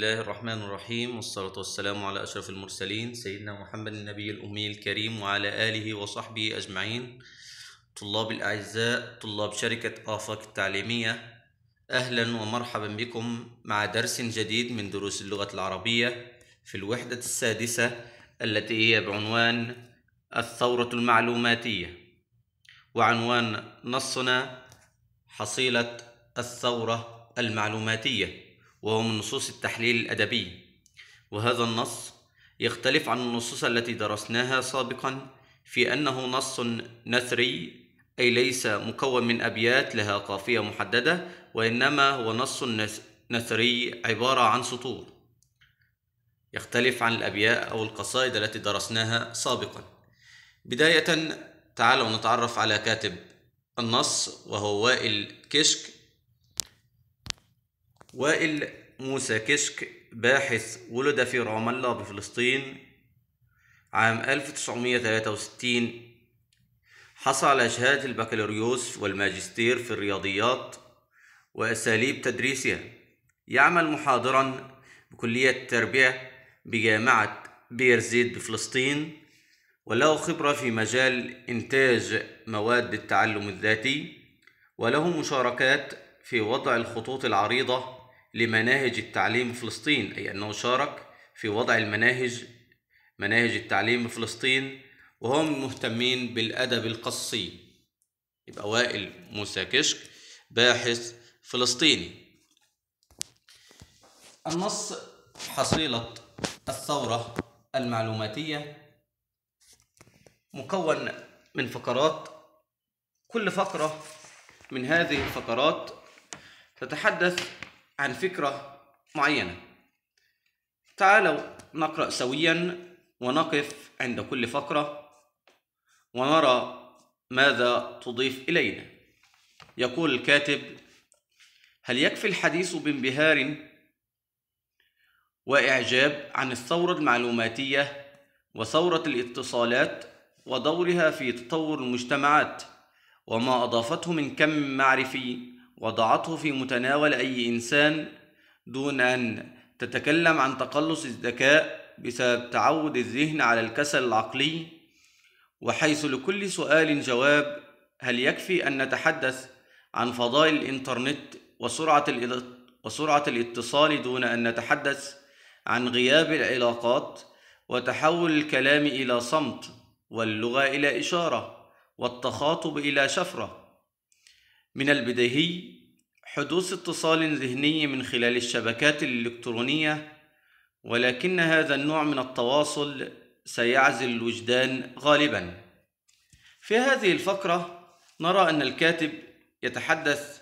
الله الرحمن الرحيم والصلاة والسلام على أشرف المرسلين سيدنا محمد النبي الأمي الكريم وعلى آله وصحبه أجمعين طلاب الأعزاء طلاب شركة آفاق التعليمية أهلا ومرحبا بكم مع درس جديد من دروس اللغة العربية في الوحدة السادسة التي هي بعنوان الثورة المعلوماتية وعنوان نصنا حصيلة الثورة المعلوماتية وهو من نصوص التحليل الأدبي وهذا النص يختلف عن النصوص التي درسناها سابقا في أنه نص نثري أي ليس مكون من أبيات لها قافية محددة وإنما هو نص نثري عبارة عن سطور يختلف عن الأبيات أو القصائد التي درسناها سابقا بداية تعالوا نتعرف على كاتب النص وهو وائل كشك وائل موسى كشك باحث ولد في رام الله بفلسطين عام 1963 حصل على شهادة البكالوريوس والماجستير في الرياضيات وأساليب تدريسها يعمل محاضرا بكلية التربية بجامعة بير بفلسطين وله خبرة في مجال إنتاج مواد التعلم الذاتي وله مشاركات في وضع الخطوط العريضة لمناهج التعليم في فلسطين أي أنه شارك في وضع المناهج مناهج التعليم في فلسطين وهم مهتمين بالأدب القصي يبقى وائل موسى كشك باحث فلسطيني النص حصيلة الثورة المعلوماتية مكون من فقرات كل فقرة من هذه الفقرات تتحدث عن فكرة معينة تعالوا نقرأ سويا ونقف عند كل فقرة ونرى ماذا تضيف إلينا يقول الكاتب هل يكفي الحديث بانبهار وإعجاب عن الثورة المعلوماتية وثورة الاتصالات ودورها في تطور المجتمعات وما أضافته من كم معرفي وضعته في متناول أي إنسان دون أن تتكلم عن تقلص الذكاء بسبب تعود الذهن على الكسل العقلي وحيث لكل سؤال جواب هل يكفي أن نتحدث عن فضائل الإنترنت وسرعة, وسرعة الاتصال دون أن نتحدث عن غياب العلاقات وتحول الكلام إلى صمت واللغة إلى إشارة والتخاطب إلى شفرة من البديهي حدوث اتصال ذهني من خلال الشبكات الإلكترونية ولكن هذا النوع من التواصل سيعزل الوجدان غالبا في هذه الفقرة نرى أن الكاتب يتحدث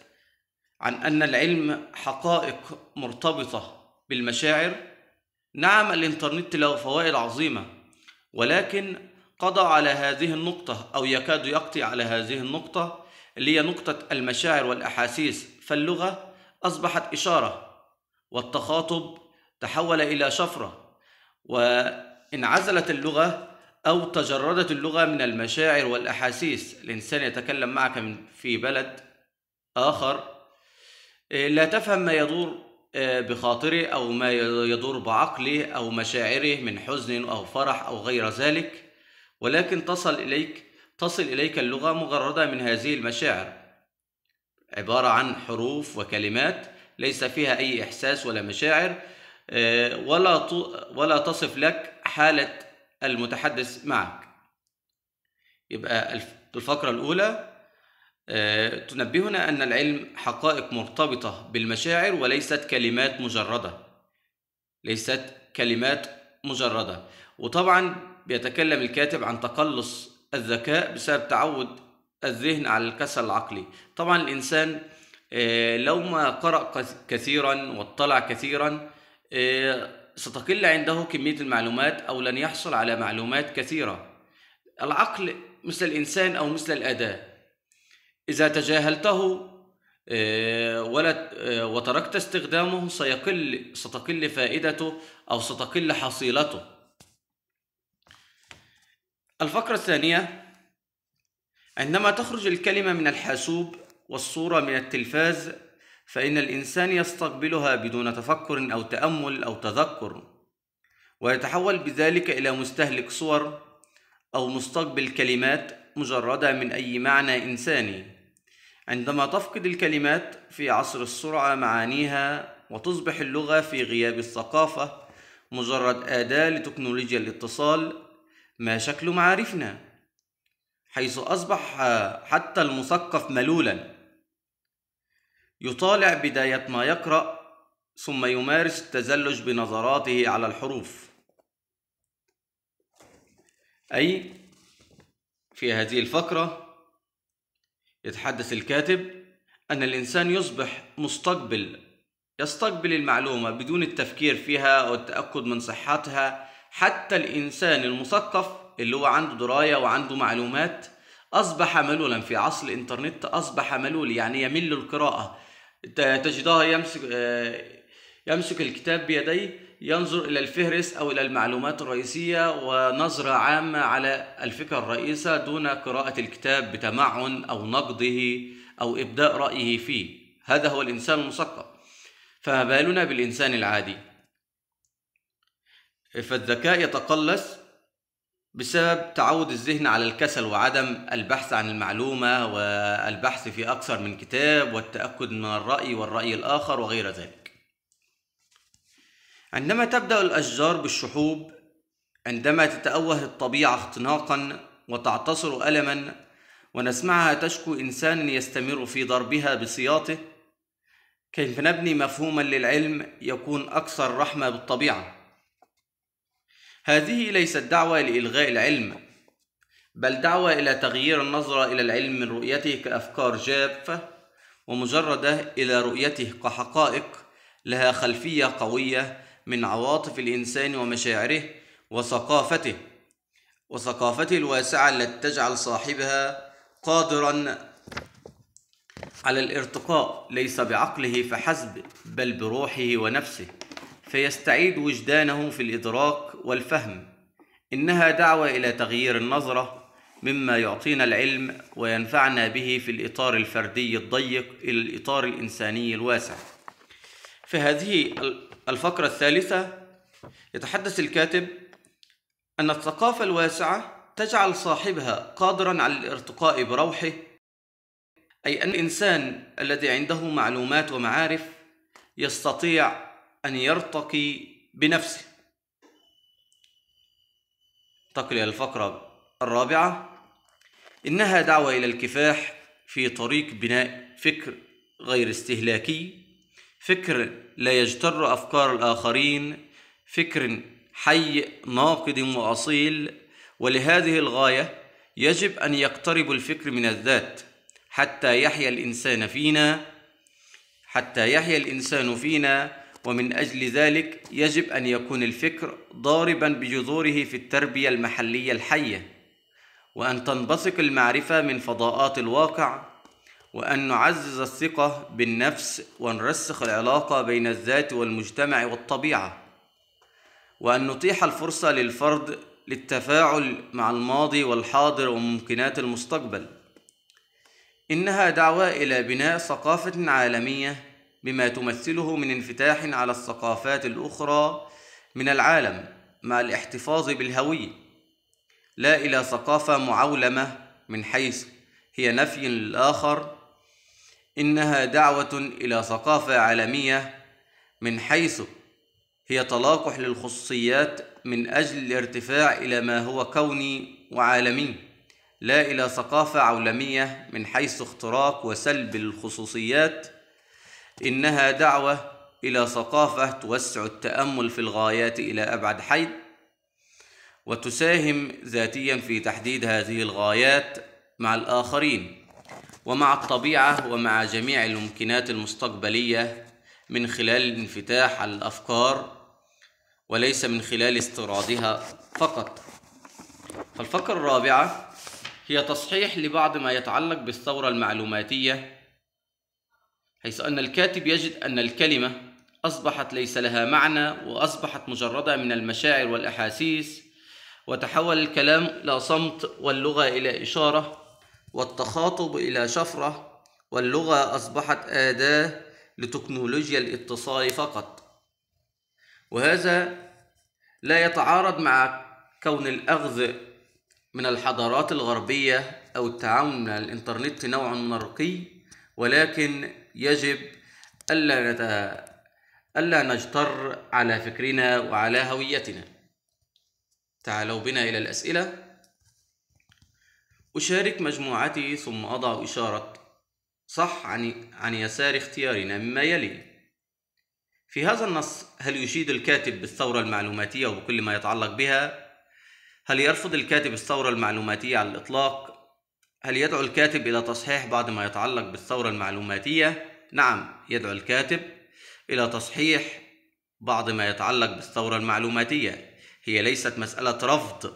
عن أن العلم حقائق مرتبطة بالمشاعر نعم الإنترنت له فوائد عظيمة ولكن قضى على هذه النقطة أو يكاد يقضي على هذه النقطة اللي هي نقطة المشاعر والأحاسيس فاللغة أصبحت إشارة والتخاطب تحول إلى شفرة وانعزلت اللغة أو تجردت اللغة من المشاعر والأحاسيس الإنسان يتكلم معك في بلد آخر آه، لا تفهم ما يدور آه، بخاطره أو ما يدور بعقله أو مشاعره من حزن أو فرح أو غير ذلك ولكن تصل إليك تصل إليك اللغة مغردة من هذه المشاعر عبارة عن حروف وكلمات ليس فيها أي إحساس ولا مشاعر آه، ولا ولا تصف لك حالة المتحدث معك يبقى الفقرة الأولى آه، تنبهنا أن العلم حقائق مرتبطة بالمشاعر وليست كلمات مجردة ليست كلمات مجردة وطبعا بيتكلم الكاتب عن تقلص الذكاء بسبب تعود الذهن على الكسل العقلي طبعا الإنسان آه، لو ما قرأ كثيرا واطلع كثيرا آه، ستقل عنده كمية المعلومات أو لن يحصل على معلومات كثيرة العقل مثل الإنسان أو مثل الأداة إذا تجاهلته آه، ولا وتركت استخدامه سيقل ستقل فائدته أو ستقل حصيلته الفقرة الثانية عندما تخرج الكلمة من الحاسوب والصورة من التلفاز فإن الإنسان يستقبلها بدون تفكر أو تأمل أو تذكر ويتحول بذلك إلى مستهلك صور أو مستقبل كلمات مجردة من أي معنى إنساني عندما تفقد الكلمات في عصر السرعة معانيها وتصبح اللغة في غياب الثقافة مجرد أداة لتكنولوجيا الاتصال ما شكل معارفنا حيث أصبح حتى المثقف ملولا يطالع بداية ما يقرأ ثم يمارس التزلج بنظراته على الحروف أي في هذه الفقرة يتحدث الكاتب أن الإنسان يصبح مستقبل يستقبل المعلومة بدون التفكير فيها والتأكد من صحتها حتى الإنسان المثقف اللي هو عنده دراية وعنده معلومات أصبح ملولا في عصر الإنترنت أصبح ملول يعني يمل القراءة تجدها يمسك آه، يمسك الكتاب بيديه ينظر إلى الفهرس أو إلى المعلومات الرئيسية ونظرة عامة على الفكرة الرئيسة دون قراءة الكتاب بتمعن أو نقده أو إبداء رأيه فيه هذا هو الإنسان المثقف فما بالنا بالإنسان العادي فالذكاء يتقلص بسبب تعود الذهن على الكسل وعدم البحث عن المعلومة والبحث في أكثر من كتاب والتأكد من الرأي والرأي الآخر وغير ذلك عندما تبدأ الأشجار بالشحوب عندما تتأوه الطبيعة اختناقا وتعتصر ألما ونسمعها تشكو إنسانا يستمر في ضربها بسياطه كيف نبني مفهوما للعلم يكون أكثر رحمة بالطبيعة هذه ليست دعوة لإلغاء العلم بل دعوة إلى تغيير النظرة إلى العلم من رؤيته كأفكار جافة ومجردة إلى رؤيته كحقائق لها خلفية قوية من عواطف الإنسان ومشاعره وثقافته وثقافته الواسعة التي تجعل صاحبها قادرا على الارتقاء ليس بعقله فحسب بل بروحه ونفسه فيستعيد وجدانه في الإدراك والفهم إنها دعوة إلى تغيير النظرة مما يعطينا العلم وينفعنا به في الإطار الفردي الضيق إلى الإطار الإنساني الواسع في هذه الفقرة الثالثة يتحدث الكاتب أن الثقافة الواسعة تجعل صاحبها قادرا على الارتقاء بروحه أي أن الإنسان الذي عنده معلومات ومعارف يستطيع أن يرتقي بنفسه انتقل إلى الفقرة الرابعة إنها دعوة إلى الكفاح في طريق بناء فكر غير استهلاكي فكر لا يجتر أفكار الآخرين فكر حي ناقد وأصيل ولهذه الغاية يجب أن يقترب الفكر من الذات حتى يحيا الإنسان فينا حتى يحيا الإنسان فينا ومن أجل ذلك يجب أن يكون الفكر ضاربا بجذوره في التربية المحلية الحية وأن تنبثق المعرفة من فضاءات الواقع وأن نعزز الثقة بالنفس ونرسخ العلاقة بين الذات والمجتمع والطبيعة وأن نتيح الفرصة للفرد للتفاعل مع الماضي والحاضر وممكنات المستقبل إنها دعوة إلى بناء ثقافة عالمية بما تمثله من انفتاح على الثقافات الأخرى من العالم مع الاحتفاظ بالهوية لا إلى ثقافة معولمة من حيث هي نفي للآخر إنها دعوة إلى ثقافة عالمية من حيث هي تلاقح للخصوصيات من أجل الارتفاع إلى ما هو كوني وعالمي لا إلى ثقافة عولمية من حيث اختراق وسلب الخصوصيات إنها دعوة إلى ثقافة توسع التأمل في الغايات إلى أبعد حيث وتساهم ذاتيا في تحديد هذه الغايات مع الآخرين ومع الطبيعة ومع جميع الممكنات المستقبلية من خلال الانفتاح على الأفكار وليس من خلال استيرادها فقط فالفكرة الرابعة هي تصحيح لبعض ما يتعلق بالثورة المعلوماتية حيث أن الكاتب يجد أن الكلمة أصبحت ليس لها معنى وأصبحت مجردة من المشاعر والأحاسيس وتحول الكلام إلى صمت واللغة إلى إشارة والتخاطب إلى شفرة واللغة أصبحت أداة لتكنولوجيا الاتصال فقط وهذا لا يتعارض مع كون الأخذ من الحضارات الغربية أو التعامل مع الإنترنت نوع من الرقي ولكن يجب ألا نت... ألا نجتر على فكرنا وعلى هويتنا تعالوا بنا إلى الأسئلة أشارك مجموعتي ثم أضع إشارة صح عن, عن يسار اختيارنا مما يلي في هذا النص هل يشيد الكاتب بالثورة المعلوماتية وبكل ما يتعلق بها؟ هل يرفض الكاتب الثورة المعلوماتية على الإطلاق هل يدعو الكاتب إلى تصحيح بعض ما يتعلق بالثورة المعلوماتية؟ نعم يدعو الكاتب إلى تصحيح بعض ما يتعلق بالثورة المعلوماتية هي ليست مسألة رفض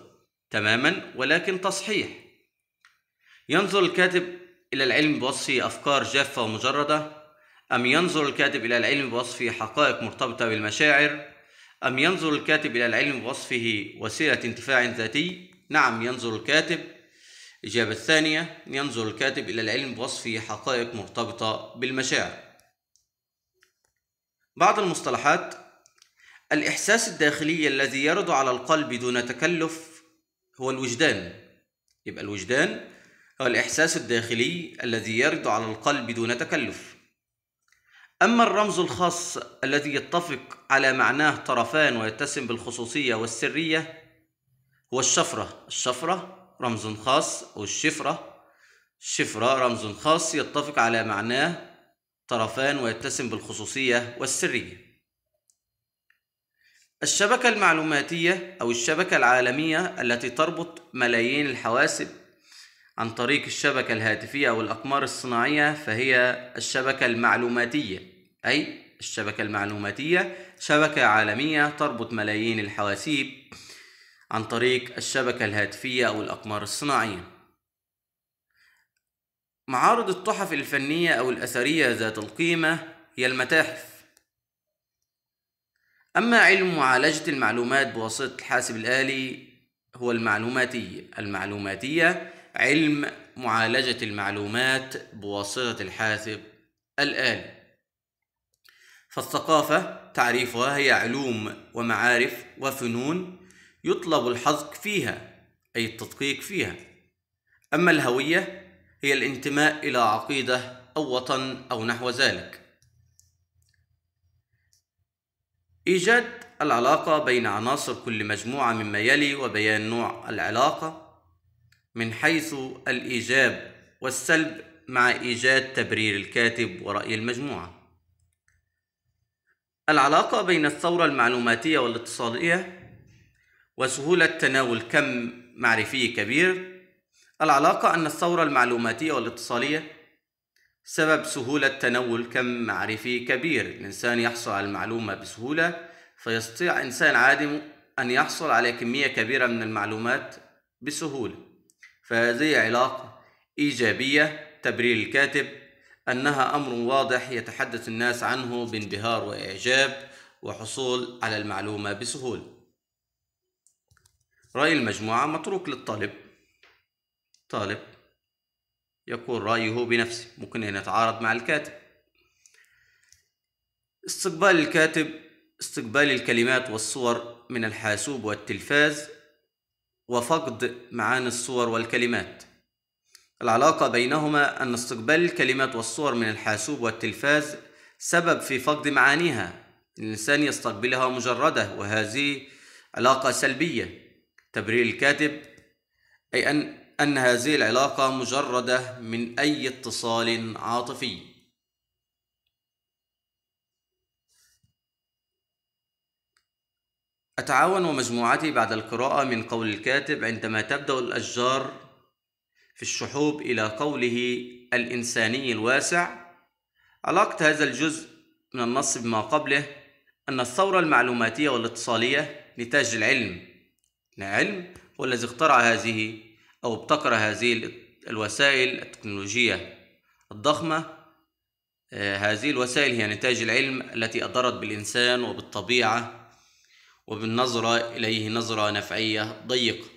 تماما ولكن تصحيح ينظر الكاتب إلى العلم بوصف أفكار جافة ومجردة أم ينظر الكاتب إلى العلم بوصف حقائق مرتبطة بالمشاعر أم ينظر الكاتب إلى العلم بوصفه وسيلة انتفاع ذاتي؟ نعم ينظر الكاتب الإجابة الثانية ينظر الكاتب إلى العلم بوصف حقائق مرتبطة بالمشاعر بعض المصطلحات الإحساس الداخلي الذي يرد على القلب دون تكلف هو الوجدان يبقى الوجدان هو الإحساس الداخلي الذي يرد على القلب دون تكلف أما الرمز الخاص الذي يتفق على معناه طرفان ويتسم بالخصوصية والسرية هو الشفرة الشفرة رمز خاص والشفرة الشفرة رمز خاص يتفق على معناه طرفان ويتسم بالخصوصية والسرية الشبكة المعلوماتية أو الشبكة العالمية التي تربط ملايين الحواسب عن طريق الشبكة الهاتفية أو الأقمار الصناعية فهي الشبكة المعلوماتية أي الشبكة المعلوماتية شبكة عالمية تربط ملايين الحواسيب عن طريق الشبكة الهاتفية أو الأقمار الصناعية معارض التحف الفنية أو الأثرية ذات القيمة هي المتاحف أما علم معالجة المعلومات بواسطة الحاسب الآلي هو المعلوماتية المعلوماتية علم معالجة المعلومات بواسطة الحاسب الآلي فالثقافة تعريفها هي علوم ومعارف وفنون يطلب الحظك فيها أي التدقيق فيها أما الهوية هي الانتماء إلى عقيدة أو وطن أو نحو ذلك إيجاد العلاقة بين عناصر كل مجموعة مما يلي وبيان نوع العلاقة من حيث الإيجاب والسلب مع إيجاد تبرير الكاتب ورأي المجموعة العلاقة بين الثورة المعلوماتية والاتصالية وسهولة تناول كم معرفي كبير العلاقة أن الثورة المعلوماتية والاتصالية سبب سهولة تناول كم معرفي كبير الإنسان يحصل على المعلومة بسهولة فيستطيع إنسان عادي أن يحصل على كمية كبيرة من المعلومات بسهولة فهذه علاقة إيجابية تبرير الكاتب أنها أمر واضح يتحدث الناس عنه بانبهار وإعجاب وحصول على المعلومة بسهولة رأي المجموعة متروك للطالب طالب يقول رأيه بنفسه ممكن أن يتعارض مع الكاتب استقبال الكاتب استقبال الكلمات والصور من الحاسوب والتلفاز وفقد معاني الصور والكلمات العلاقة بينهما أن استقبال الكلمات والصور من الحاسوب والتلفاز سبب في فقد معانيها الإنسان يستقبلها مجردة وهذه علاقة سلبية تبرير الكاتب أي أن أن هذه العلاقة مجردة من أي اتصال عاطفي أتعاون ومجموعتي بعد القراءة من قول الكاتب عندما تبدأ الأشجار في الشحوب إلى قوله الإنساني الواسع علاقة هذا الجزء من النص بما قبله أن الثورة المعلوماتية والاتصالية نتاج العلم العلم هو الذي اخترع هذه أو ابتكر هذه الوسائل التكنولوجية الضخمة آه، هذه الوسائل هي نتاج العلم التي أضرت بالإنسان وبالطبيعة وبالنظرة إليه نظرة نفعية ضيقة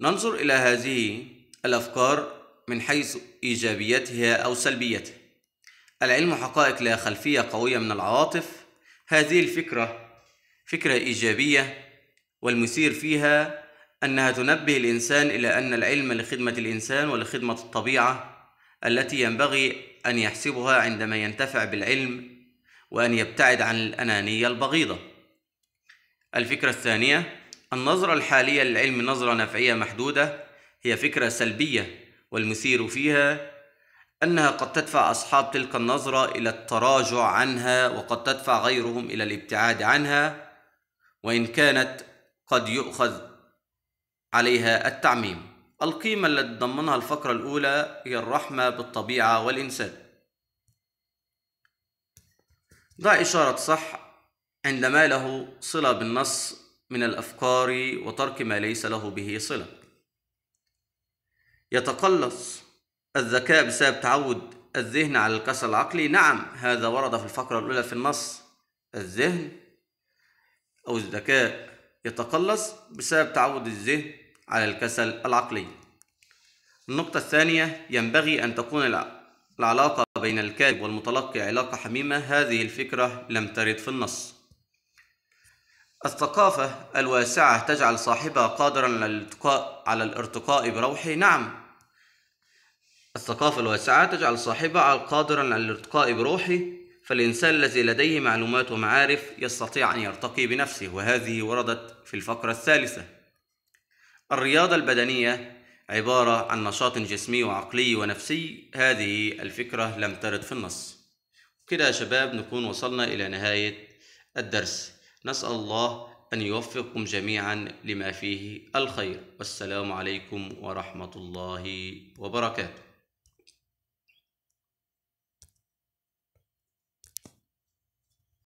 ننظر إلى هذه الأفكار من حيث إيجابيتها أو سلبيتها العلم حقائق لها خلفية قوية من العواطف هذه الفكرة فكرة إيجابية والمثير فيها أنها تنبه الإنسان إلى أن العلم لخدمة الإنسان ولخدمة الطبيعة التي ينبغي أن يحسبها عندما ينتفع بالعلم وأن يبتعد عن الأنانية البغيضة. الفكرة الثانية النظرة الحالية للعلم نظرة نفعية محدودة هي فكرة سلبية والمثير فيها أنها قد تدفع أصحاب تلك النظرة إلى التراجع عنها وقد تدفع غيرهم إلى الابتعاد عنها وإن كانت قد يؤخذ عليها التعميم القيمة التي تضمنها الفقرة الأولى هي الرحمة بالطبيعة والإنسان ضع إشارة صح عندما له صلة بالنص من الأفكار وترك ما ليس له به صلة يتقلص الذكاء بسبب تعود الذهن على الكسل العقلي نعم هذا ورد في الفقرة الأولى في النص الذهن أو الذكاء يتقلص بسبب تعود الذهن على الكسل العقلي النقطة الثانية ينبغي أن تكون العلاقة بين الكاتب والمتلقي علاقة حميمة هذه الفكرة لم ترد في النص الثقافة الواسعة تجعل صاحبها قادرا على الارتقاء بروحه نعم الثقافة الواسعة تجعل صاحبها قادرا على الارتقاء بروحه فالإنسان الذي لديه معلومات ومعارف يستطيع أن يرتقي بنفسه وهذه وردت في الفقرة الثالثة الرياضة البدنية عبارة عن نشاط جسمي وعقلي ونفسي هذه الفكرة لم ترد في النص كده يا شباب نكون وصلنا إلى نهاية الدرس نسأل الله أن يوفقكم جميعا لما فيه الخير والسلام عليكم ورحمة الله وبركاته